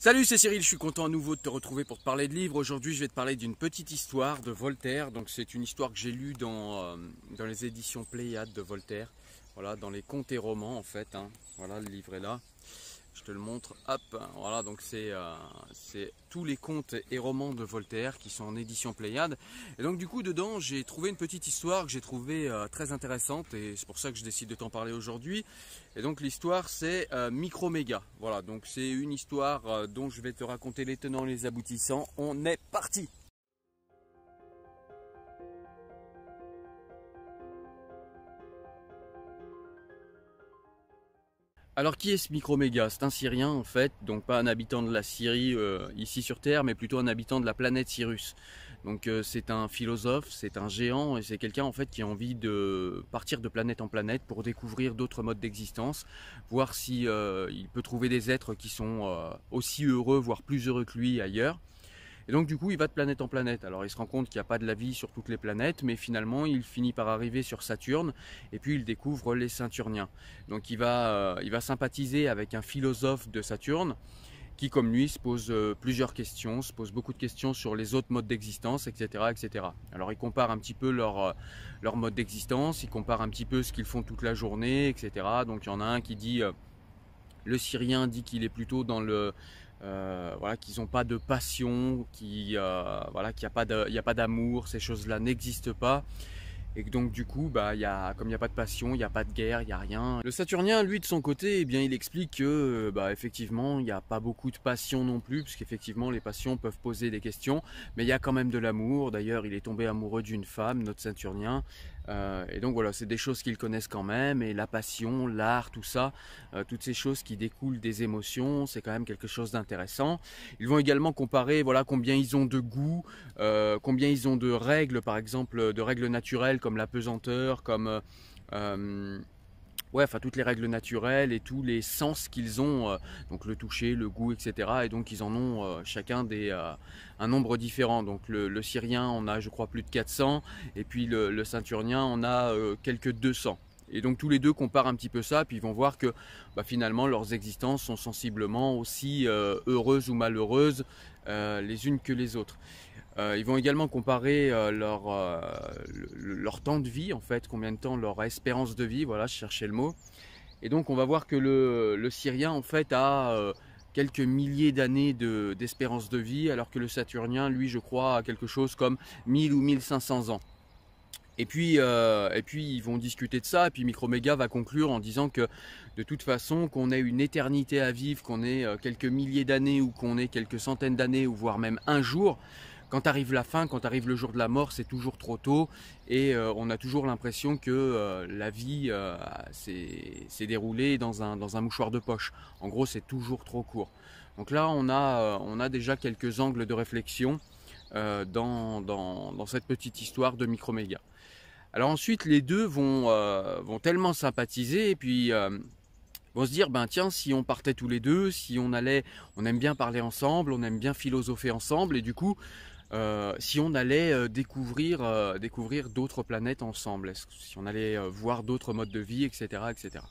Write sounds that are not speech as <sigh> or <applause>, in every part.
Salut, c'est Cyril, je suis content à nouveau de te retrouver pour te parler de livres. Aujourd'hui, je vais te parler d'une petite histoire de Voltaire. Donc, c'est une histoire que j'ai lue dans, euh, les éditions Pléiade de Voltaire. Voilà, dans les contes et romans, en fait. Hein. Voilà, le livre est là. Je te le montre, hop, voilà, donc euh, c'est tous les contes et romans de Voltaire qui sont en édition Pléiade. Et donc du coup, dedans, j'ai trouvé une petite histoire que j'ai trouvée euh, très intéressante et c'est pour ça que je décide de t'en parler aujourd'hui. Et donc l'histoire, c'est Micro euh, Microméga. Voilà, donc c'est une histoire dont je vais te raconter les tenants et les aboutissants. On est parti Alors qui est ce Microméga C'est un Syrien en fait, donc pas un habitant de la Syrie euh, ici sur Terre, mais plutôt un habitant de la planète Cyrus. Donc euh, c'est un philosophe, c'est un géant et c'est quelqu'un en fait qui a envie de partir de planète en planète pour découvrir d'autres modes d'existence, voir si euh, il peut trouver des êtres qui sont aussi heureux, voire plus heureux que lui ailleurs. Et donc du coup, il va de planète en planète. Alors il se rend compte qu'il n'y a pas de la vie sur toutes les planètes, mais finalement, il finit par arriver sur Saturne, et puis il découvre les Saturniens. Donc il va, euh, il va sympathiser avec un philosophe de Saturne, qui, comme lui, se pose euh, plusieurs questions, se pose beaucoup de questions sur les autres modes d'existence, etc., etc. Alors, il compare un petit peu leur, euh, leur mode d'existence, il compare un petit peu ce qu'ils font toute la journée, etc. Donc, il y en a un qui dit, le Syrien dit qu'il est plutôt dans le, euh, voilà, qu'ils n'ont pas de passion, qui euh, voilà, qu'il n'y a pas d'amour, ces choses-là n'existent pas. Et donc du coup, bah, y a, comme il n'y a pas de passion, il n'y a pas de guerre, il n'y a rien. Le Saturnien, lui, de son côté, eh bien, il explique que, euh, bah, effectivement, il n'y a pas beaucoup de passion non plus, puisqu'effectivement, les passions peuvent poser des questions, mais il y a quand même de l'amour. D'ailleurs, il est tombé amoureux d'une femme, notre Saturnien, euh, et donc voilà, c'est des choses qu'ils connaissent quand même, et la passion, l'art, tout ça, euh, toutes ces choses qui découlent des émotions, c'est quand même quelque chose d'intéressant. Ils vont également comparer voilà combien ils ont de goût, euh, combien ils ont de règles, par exemple, de règles naturelles comme la pesanteur, comme ouais, enfin toutes les règles naturelles et tous les sens qu'ils ont, euh, donc le toucher, le goût, etc. Et donc ils en ont euh, chacun des, euh, un nombre différent. Donc le, Syrien, on a je crois plus de 400, et puis le, Ceinturnien, on a quelques 200. Et donc tous les deux comparent un petit peu ça, puis ils vont voir que bah, finalement leurs existences sont sensiblement aussi heureuses ou malheureuses les unes que les autres. Euh, ils vont également comparer euh, leur, euh, leur temps de vie, en fait, combien de temps leur espérance de vie, voilà, je cherchais le mot. Et donc on va voir que le, Syrien, en fait, a quelques milliers d'années d'espérance de vie, alors que le Saturnien, lui, je crois, a quelque chose comme 1000 ou 1500 ans. Et puis, et puis ils vont discuter de ça, et puis Microméga va conclure en disant que de toute façon, qu'on ait une éternité à vivre, qu'on ait quelques milliers d'années ou qu'on ait quelques centaines d'années ou voire même un jour, quand arrive la fin, quand arrive le jour de la mort, c'est toujours trop tôt et euh, on a toujours l'impression que euh, la vie euh, s'est déroulée dans un, dans un mouchoir de poche. En gros, c'est toujours trop court. Donc là, on a, on a déjà quelques angles de réflexion dans, cette petite histoire de Micromégas. Alors ensuite, les deux vont, vont tellement sympathiser et puis vont se dire ben tiens si on partait tous les deux si on allait on aime bien parler ensemble on aime bien philosopher ensemble et du coup euh, si on allait euh, euh, découvrir d'autres planètes ensemble, si on allait voir d'autres modes de vie, etc., etc.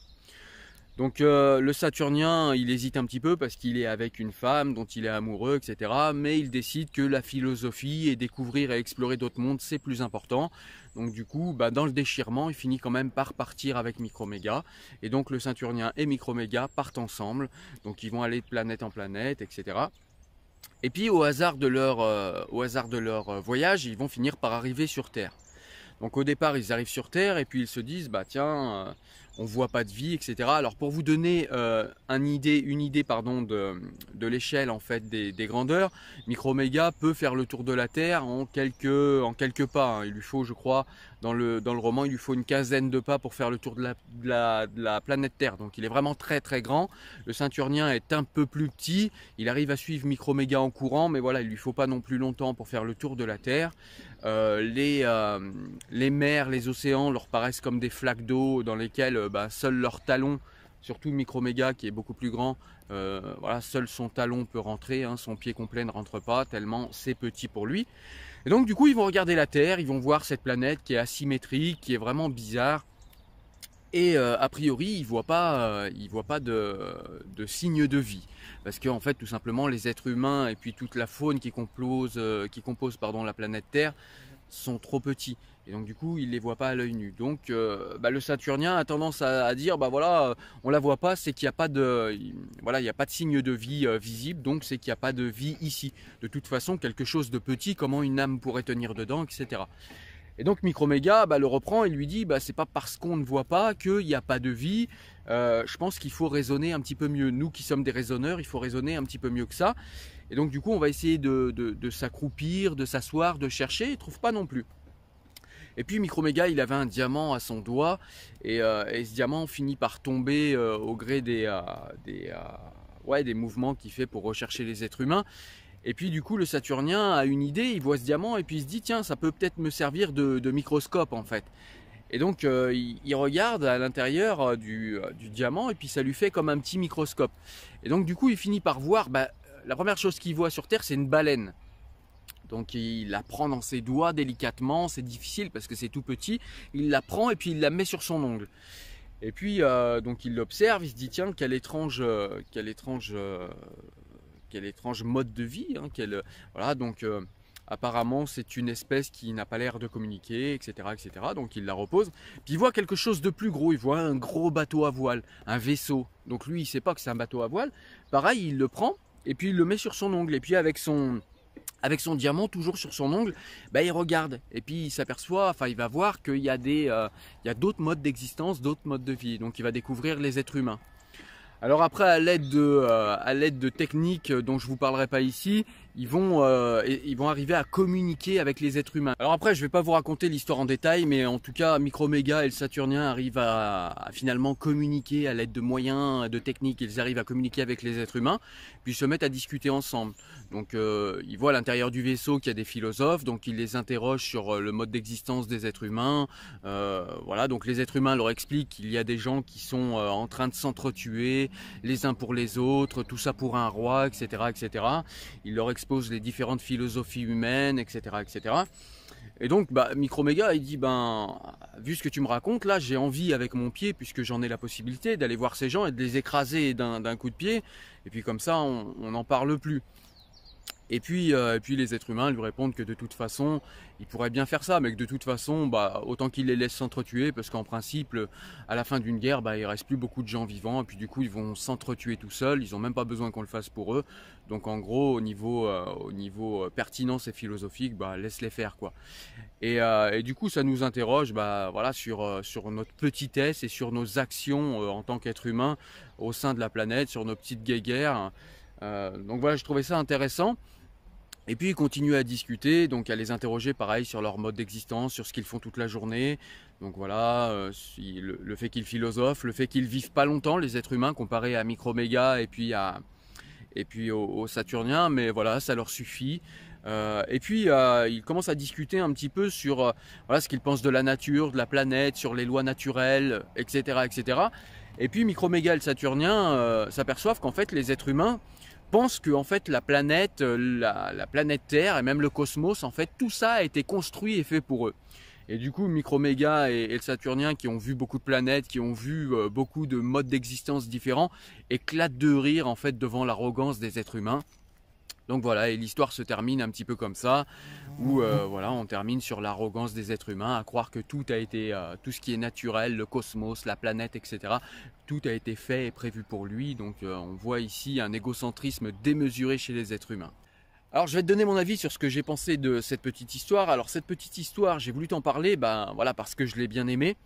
Donc le Saturnien, il hésite un petit peu parce qu'il est avec une femme dont il est amoureux, etc. Mais il décide que la philosophie et découvrir et explorer d'autres mondes, c'est plus important. Donc du coup, bah, dans le déchirement, il finit quand même par partir avec Microméga. Et donc le Saturnien et Microméga partent ensemble. Donc ils vont aller de planète en planète, etc. Et puis au hasard de leur, euh, au hasard de leur euh, voyage, ils vont finir par arriver sur Terre. Donc au départ, ils arrivent sur Terre et puis ils se disent, bah tiens, euh, on voit pas de vie, etc. Alors pour vous donner euh, idée, une idée pardon, de, de l'échelle en fait des, des grandeurs, Microméga peut faire le tour de la Terre en quelques, en quelques pas. Hein. Il lui faut, je crois, dans le, dans le roman, il lui faut une quinzaine de pas pour faire le tour de la, de la, planète Terre. Donc il est vraiment très très grand. Le Ceinturnien est un peu plus petit. Il arrive à suivre Microméga en courant, mais voilà, il lui faut pas non plus longtemps pour faire le tour de la Terre. Euh, les, euh, les mers, les océans leur paraissent comme des flaques d'eau dans lesquelles euh, bah, seul leur talon, surtout microméga qui est beaucoup plus grand, euh, seul son talon peut rentrer, hein, son pied complet ne rentre pas tellement c'est petit pour lui. Et donc du coup ils vont regarder la Terre, ils vont voir cette planète qui est asymétrique, qui est vraiment bizarre. Et euh, a priori, ils voient pas, voient pas de, signe signes de vie, parce qu'en en fait, tout simplement, les êtres humains et puis toute la faune qui compose, qui pardon la planète Terre sont trop petits. Et donc du coup, il les voit pas à l'œil nu. Donc euh, bah, le Saturnien a tendance à, dire bah voilà, euh, on la voit pas, c'est qu'il n'y a pas de voilà, il y a pas de signe de vie euh, visible, donc c'est qu'il n'y a pas de vie ici. De toute façon, quelque chose de petit, comment une âme pourrait tenir dedans, etc. Et donc Microméga bah, le reprend et lui dit bah c'est pas parce qu'on ne voit pas qu'il n'y a pas de vie. je pense qu'il faut raisonner un petit peu mieux. Nous qui sommes des raisonneurs, il faut raisonner un petit peu mieux que ça. Et donc du coup, on va essayer de, s'accroupir, de s'asseoir, de chercher, il trouve pas non plus. Et puis Microméga, il avait un diamant à son doigt, et, euh, ce diamant finit par tomber euh, au gré des, euh, ouais, des mouvements qu'il fait pour rechercher les êtres humains. Et puis du coup, le Saturnien a une idée, il voit ce diamant, et puis il se dit, tiens, ça peut peut-être me servir de, microscope en fait. Et donc, il, regarde à l'intérieur du, diamant, et puis ça lui fait comme un petit microscope. Et donc, du coup, il finit par voir, bah, la première chose qu'il voit sur Terre, c'est une baleine. Donc il la prend dans ses doigts délicatement, c'est difficile parce que c'est tout petit. Il la prend et puis il la met sur son ongle. Et puis euh, donc il l'observe, il se dit tiens quel étrange, euh, étrange, euh, quel étrange mode de vie. Hein, voilà donc apparemment c'est une espèce qui n'a pas l'air de communiquer, etc., etc. Donc il la repose. Puis il voit quelque chose de plus gros, il voit un gros bateau à voile, un vaisseau. Donc lui il sait pas que c'est un bateau à voile. Pareil il le prend et puis il le met sur son ongle, et puis avec son, avec son diamant toujours sur son ongle, bah, il regarde et puis il s'aperçoit, enfin il va voir qu'il y a des, euh, il y a d'autres modes d'existence, d'autres modes de vie. Donc il va découvrir les êtres humains. Alors après, à l'aide de, euh, à l'aide de techniques dont je vous parlerai pas ici, ils vont, euh, ils vont arriver à communiquer avec les êtres humains. Alors après, je vais pas vous raconter l'histoire en détail, mais en tout cas, Microméga et le Saturnien arrivent à, finalement communiquer à l'aide de moyens, de techniques. Ils arrivent à communiquer avec les êtres humains, puis se mettent à discuter ensemble. Donc, euh, ils voient à l'intérieur du vaisseau qu'il y a des philosophes, donc ils les interrogent sur euh, le mode d'existence des êtres humains. Euh, voilà, donc les êtres humains leur expliquent qu'il y a des gens qui sont en train de s'entretuer les uns pour les autres, tout ça pour un roi, etc., etc. Ils leur expliquent les différentes philosophies humaines, etc. etc. Et donc, bah, Microméga, il dit, ben, vu ce que tu me racontes, là, j'ai envie avec mon pied, puisque j'en ai la possibilité, d'aller voir ces gens et de les écraser d'un coup de pied. Et puis comme ça, on n'en parle plus. Et puis, euh, et puis les êtres humains lui répondent que de toute façon, ils pourraient bien faire ça, mais que de toute façon, bah, autant qu'ils les laissent s'entretuer, parce qu'en principe, à la fin d'une guerre, bah, il reste plus beaucoup de gens vivants, et puis du coup, ils vont s'entretuer tout seuls, ils n'ont même pas besoin qu'on le fasse pour eux. Donc en gros, au niveau, euh, au niveau euh, pertinence et philosophique, bah, laisse-les faire. quoi. Et, du coup, ça nous interroge bah, voilà, sur, sur notre petitesse et sur nos actions en tant qu'êtres humains au sein de la planète, sur nos petites guéguerres. donc voilà, je trouvais ça intéressant. Et puis ils continuent à discuter, donc à les interroger pareil sur leur mode d'existence, sur ce qu'ils font toute la journée. Donc voilà, euh, le, fait qu'ils philosophent, le fait qu'ils vivent pas longtemps, les êtres humains, comparés à Microméga et puis à et puis aux, Saturniens, mais voilà, ça leur suffit. Euh, et puis euh, ils commencent à discuter un petit peu sur voilà ce qu'ils pensent de la nature, de la planète, sur les lois naturelles, etc., etc. Et puis Microméga et le Saturnien s'aperçoivent qu'en fait les êtres humains pense que en fait la planète, euh, la, planète Terre et même le cosmos, en fait, tout ça a été construit et fait pour eux. Et du coup, Microméga et, le Saturnien, qui ont vu beaucoup de planètes, qui ont vu euh, beaucoup de modes d'existence différents, éclatent de rire en fait devant l'arrogance des êtres humains. Donc voilà, et l'histoire se termine un petit peu comme ça, où euh, voilà, on termine sur l'arrogance des êtres humains, à croire que tout a été, euh, tout ce qui est naturel, le cosmos, la planète, etc., tout a été fait et prévu pour lui. Donc euh, on voit ici un égocentrisme démesuré chez les êtres humains. Alors je vais te donner mon avis sur ce que j'ai pensé de cette petite histoire. Alors cette petite histoire, j'ai voulu t'en parler, ben voilà, parce que je l'ai bien aimée.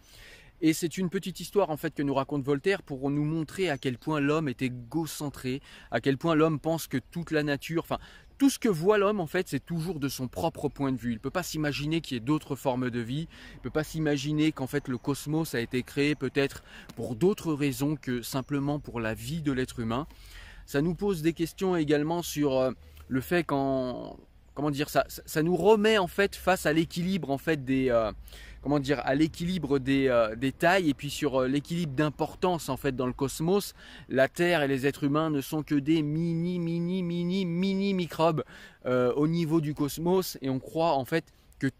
Et c'est une petite histoire en fait que nous raconte Voltaire pour nous montrer à quel point l'homme est égocentré, à quel point l'homme pense que toute la nature, enfin tout ce que voit l'homme, en fait, c'est toujours de son propre point de vue. Il ne peut pas s'imaginer qu'il y ait d'autres formes de vie. Il ne peut pas s'imaginer qu'en fait le cosmos a été créé peut-être pour d'autres raisons que simplement pour la vie de l'être humain. Ça nous pose des questions également sur euh, le fait qu'en comment dire ça, ça nous remet en fait face à l'équilibre en fait des euh, comment dire, à l'équilibre des, euh, tailles et puis sur euh, l'équilibre d'importance en fait dans le cosmos. La Terre et les êtres humains ne sont que des mini, mini, mini, mini microbes euh, au niveau du cosmos et on croit en fait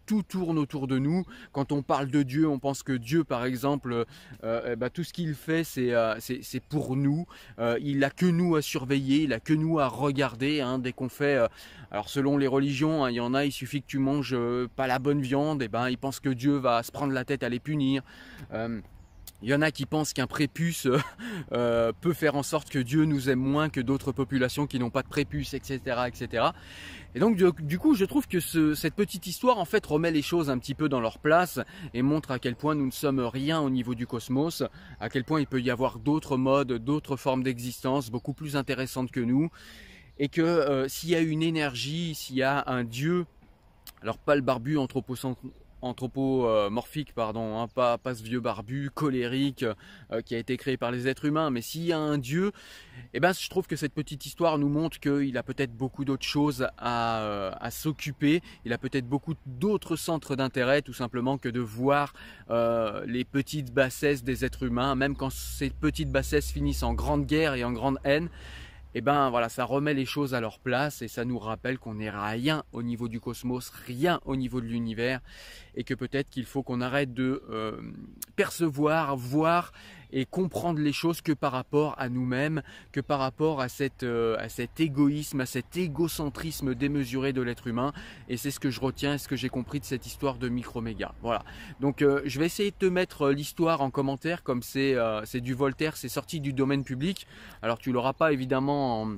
tout tourne autour de nous. Quand on parle de Dieu, on pense que Dieu, par exemple, euh, euh, eh ben, tout ce qu'il fait, c'est euh, pour nous. il a que nous à surveiller, il a que nous à regarder. Hein, dès qu'on fait, alors selon les religions, hein, il y en a, il suffit que tu manges pas la bonne viande, et eh ben ils pensent que Dieu va se prendre la tête à les punir. Il y en a qui pensent qu'un prépuce euh, <laughs> euh, peut faire en sorte que Dieu nous aime moins que d'autres populations qui n'ont pas de prépuce, etc., etc. Et donc du, coup, je trouve que cette petite histoire en fait remet les choses un petit peu dans leur place et montre à quel point nous ne sommes rien au niveau du cosmos, à quel point il peut y avoir d'autres modes, d'autres formes d'existence beaucoup plus intéressantes que nous, et que euh, s'il y a une énergie, s'il y a un Dieu alors pas le barbu anthropocentrique, anthropomorphique, pardon, un hein, pas, ce vieux barbu colérique euh, qui a été créé par les êtres humains, mais s'il y a un dieu, eh ben, je trouve que cette petite histoire nous montre qu'il a peut-être beaucoup d'autres choses à, euh, s'occuper, il a peut-être beaucoup d'autres centres d'intérêt, tout simplement, que de voir euh, les petites bassesses des êtres humains, même quand ces petites bassesses finissent en grande guerre et en grande haine. Et eh ben voilà, ça remet les choses à leur place et ça nous rappelle qu'on n'est rien au niveau du cosmos, rien au niveau de l'univers, et que peut-être qu'il faut qu'on arrête de euh, percevoir, voir et comprendre les choses que par rapport à nous-mêmes, que par rapport à, cette, euh, à cet égoïsme, à cet égocentrisme démesuré de l'être humain. Et c'est ce que je retiens et ce que j'ai compris de cette histoire de microméga. Voilà. Donc euh, je vais essayer de te mettre euh, l'histoire en commentaire comme c'est du Voltaire, c'est sorti du domaine public. Alors tu l'auras pas évidemment en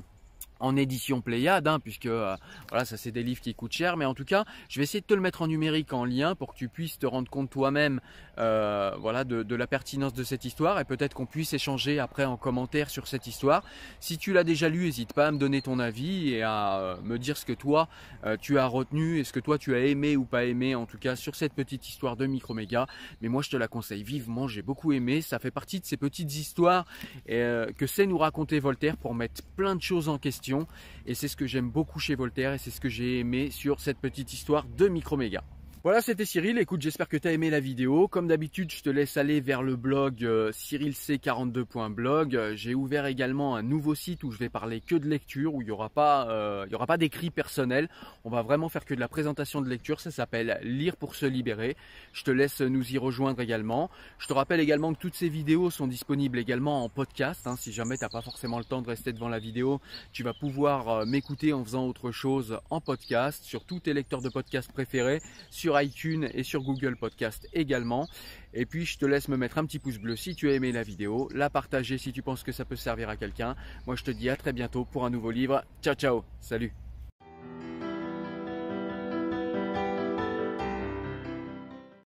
en édition Pléiade, hein, puisque euh, voilà, ça c'est des livres qui coûtent cher. Mais en tout cas, je vais essayer de te le mettre en numérique, en lien, pour que tu puisses te rendre compte toi-même, euh, voilà, de, la pertinence de cette histoire, et peut-être qu'on puisse échanger après en commentaire sur cette histoire. Si tu l'as déjà lu, n'hésite pas à me donner ton avis et à euh, me dire ce que toi tu as retenu et ce que toi tu as aimé ou pas aimé, en tout cas sur cette petite histoire de Microméga. Mais moi, je te la conseille vivement. J'ai beaucoup aimé. Ça fait partie de ces petites histoires que sait nous raconter Voltaire pour mettre plein de choses en question et c'est ce que j'aime beaucoup chez Voltaire et c'est ce que j'ai aimé sur cette petite histoire de Microméga. Voilà, c'était Cyril. Écoute, j'espère que tu as aimé la vidéo. Comme d'habitude, je te laisse aller vers le blog euh, cyrilc42.blog. J'ai ouvert également un nouveau site où je vais parler que de lecture, où il n'y aura pas, euh, il pas d'écrit personnel. On va vraiment faire que de la présentation de lecture. Ça s'appelle Lire pour se libérer. Je te laisse nous y rejoindre également. Je te rappelle également que toutes ces vidéos sont disponibles également en podcast. Hein. si jamais tu n'as pas forcément le temps de rester devant la vidéo, tu vas pouvoir euh, m'écouter en faisant autre chose en podcast sur tous tes lecteurs de podcast préférés, sur iTunes et sur Google Podcast également. Et puis je te laisse me mettre un petit pouce bleu si tu as aimé la vidéo, la partager si tu penses que ça peut servir à quelqu'un. Moi je te dis à très bientôt pour un nouveau livre. Ciao ciao, salut